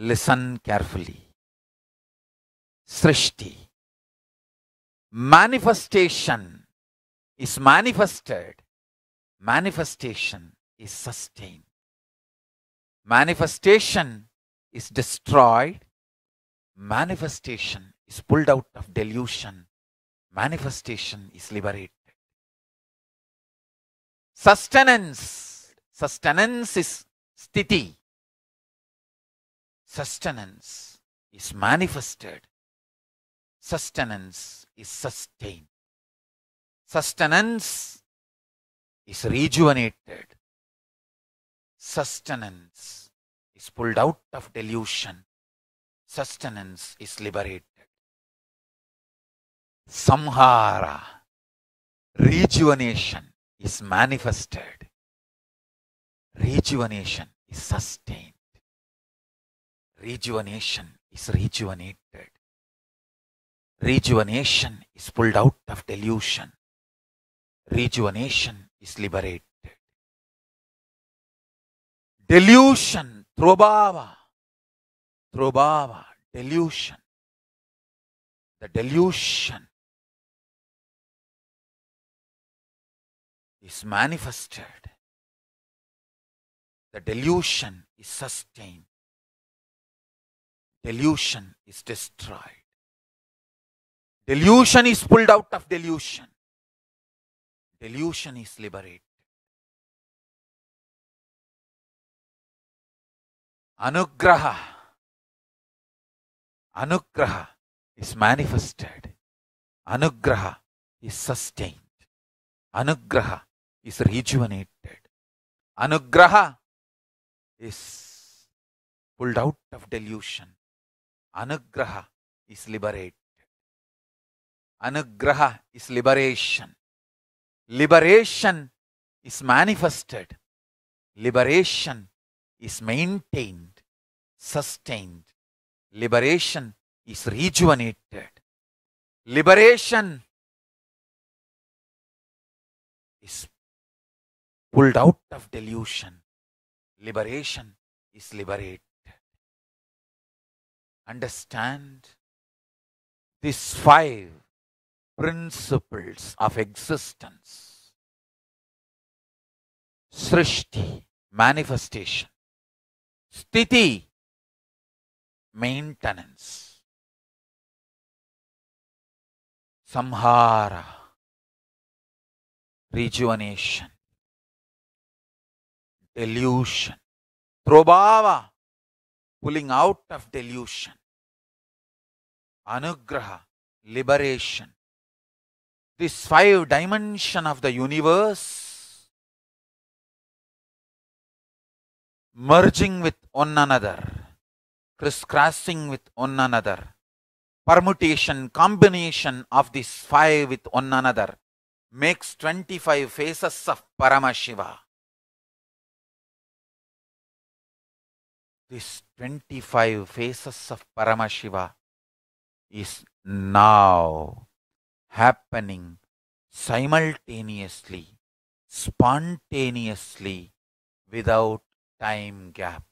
Listen carefully. Srishti. Manifestation is manifested. Manifestation is sustained. Manifestation is destroyed. Manifestation is pulled out of delusion. Manifestation is liberated. Sustenance. Sustenance is sthiti sustenance is manifested, sustenance is sustained, sustenance is rejuvenated, sustenance is pulled out of delusion, sustenance is liberated. Samhara, rejuvenation is manifested, rejuvenation is sustained. Rejuvenation is rejuvenated. Rejuvenation is pulled out of delusion. Rejuvenation is liberated. Delusion, throbava, throbava. delusion. The delusion is manifested. The delusion is sustained delusion is destroyed. Delusion is pulled out of delusion. Delusion is liberated. Anugraha. Anugraha is manifested. Anugraha is sustained. Anugraha is rejuvenated. Anugraha is pulled out of delusion. Anugraha is liberated. Anugraha is liberation. Liberation is manifested. Liberation is maintained, sustained. Liberation is rejuvenated. Liberation is pulled out of delusion. Liberation is liberated understand these five principles of existence Srishti, manifestation, Stiti, maintenance, Samhara, rejuvenation, delusion, Probhava, pulling out of delusion. Anugraha, liberation. This five dimension of the universe merging with one another, crisscrossing with one another, permutation, combination of these five with one another makes 25 faces of Paramashiva. This 25 faces of Paramashiva is now happening simultaneously, spontaneously, without time gap.